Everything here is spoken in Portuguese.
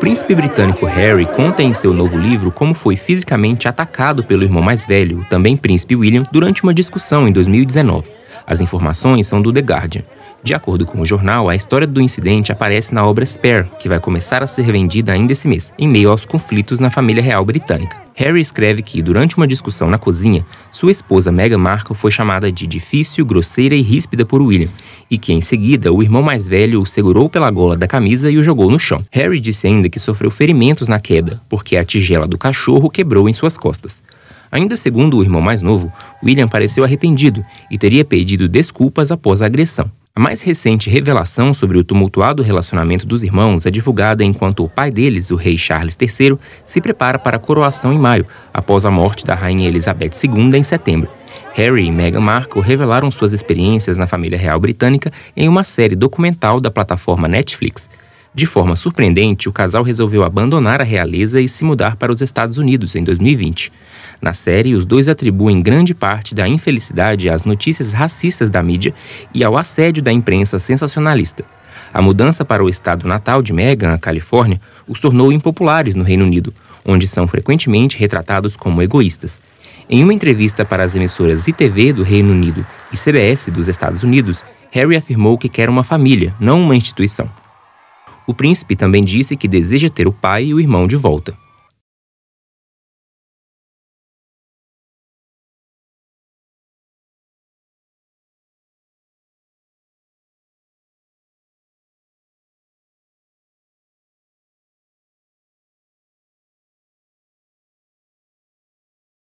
príncipe britânico Harry conta em seu novo livro como foi fisicamente atacado pelo irmão mais velho, também príncipe William, durante uma discussão em 2019. As informações são do The Guardian. De acordo com o jornal, a história do incidente aparece na obra Spare, que vai começar a ser vendida ainda esse mês, em meio aos conflitos na família real britânica. Harry escreve que, durante uma discussão na cozinha, sua esposa Meghan Markle foi chamada de difícil, grosseira e ríspida por William, e que, em seguida, o irmão mais velho o segurou pela gola da camisa e o jogou no chão. Harry disse ainda que sofreu ferimentos na queda, porque a tigela do cachorro quebrou em suas costas. Ainda segundo o irmão mais novo, William pareceu arrependido e teria pedido desculpas após a agressão. A mais recente revelação sobre o tumultuado relacionamento dos irmãos é divulgada enquanto o pai deles, o rei Charles III, se prepara para a coroação em maio, após a morte da rainha Elizabeth II em setembro. Harry e Meghan Markle revelaram suas experiências na família real britânica em uma série documental da plataforma Netflix. De forma surpreendente, o casal resolveu abandonar a realeza e se mudar para os Estados Unidos em 2020. Na série, os dois atribuem grande parte da infelicidade às notícias racistas da mídia e ao assédio da imprensa sensacionalista. A mudança para o estado natal de Meghan, a Califórnia, os tornou impopulares no Reino Unido, onde são frequentemente retratados como egoístas. Em uma entrevista para as emissoras ITV do Reino Unido e CBS dos Estados Unidos, Harry afirmou que quer uma família, não uma instituição. O príncipe também disse que deseja ter o pai e o irmão de volta.